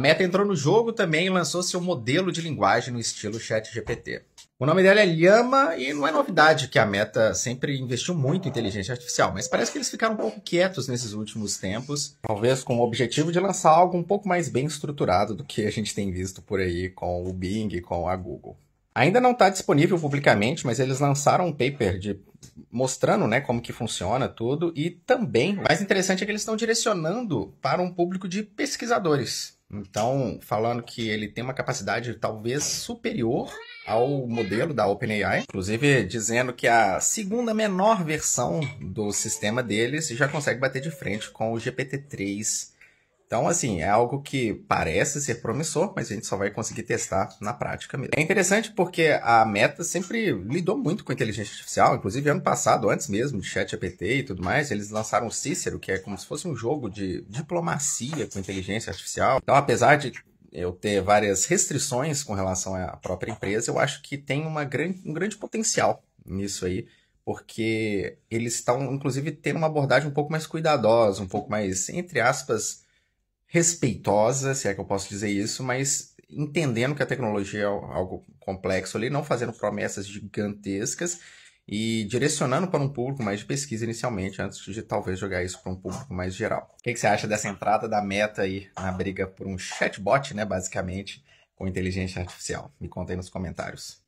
A Meta entrou no jogo também e lançou seu modelo de linguagem no estilo ChatGPT. O nome dela é Llama e não é novidade que a Meta sempre investiu muito em inteligência artificial, mas parece que eles ficaram um pouco quietos nesses últimos tempos, talvez com o objetivo de lançar algo um pouco mais bem estruturado do que a gente tem visto por aí com o Bing, com a Google. Ainda não está disponível publicamente, mas eles lançaram um paper de mostrando né, como que funciona tudo e também, mais interessante é que eles estão direcionando para um público de pesquisadores. Então, falando que ele tem uma capacidade talvez superior ao modelo da OpenAI, inclusive dizendo que a segunda menor versão do sistema deles já consegue bater de frente com o GPT-3 então, assim, é algo que parece ser promissor, mas a gente só vai conseguir testar na prática mesmo. É interessante porque a Meta sempre lidou muito com inteligência artificial, inclusive ano passado, antes mesmo de ChatGPT e tudo mais, eles lançaram o Cícero, que é como se fosse um jogo de diplomacia com inteligência artificial. Então, apesar de eu ter várias restrições com relação à própria empresa, eu acho que tem uma um grande potencial nisso aí porque eles estão, inclusive, tendo uma abordagem um pouco mais cuidadosa, um pouco mais, entre aspas, respeitosa, se é que eu posso dizer isso, mas entendendo que a tecnologia é algo complexo ali, não fazendo promessas gigantescas e direcionando para um público mais de pesquisa inicialmente, antes de talvez jogar isso para um público mais geral. O que, que, você acha dessa entrada da meta aí na briga por um chatbot, né, basicamente, com inteligência artificial? Me conta aí nos comentários.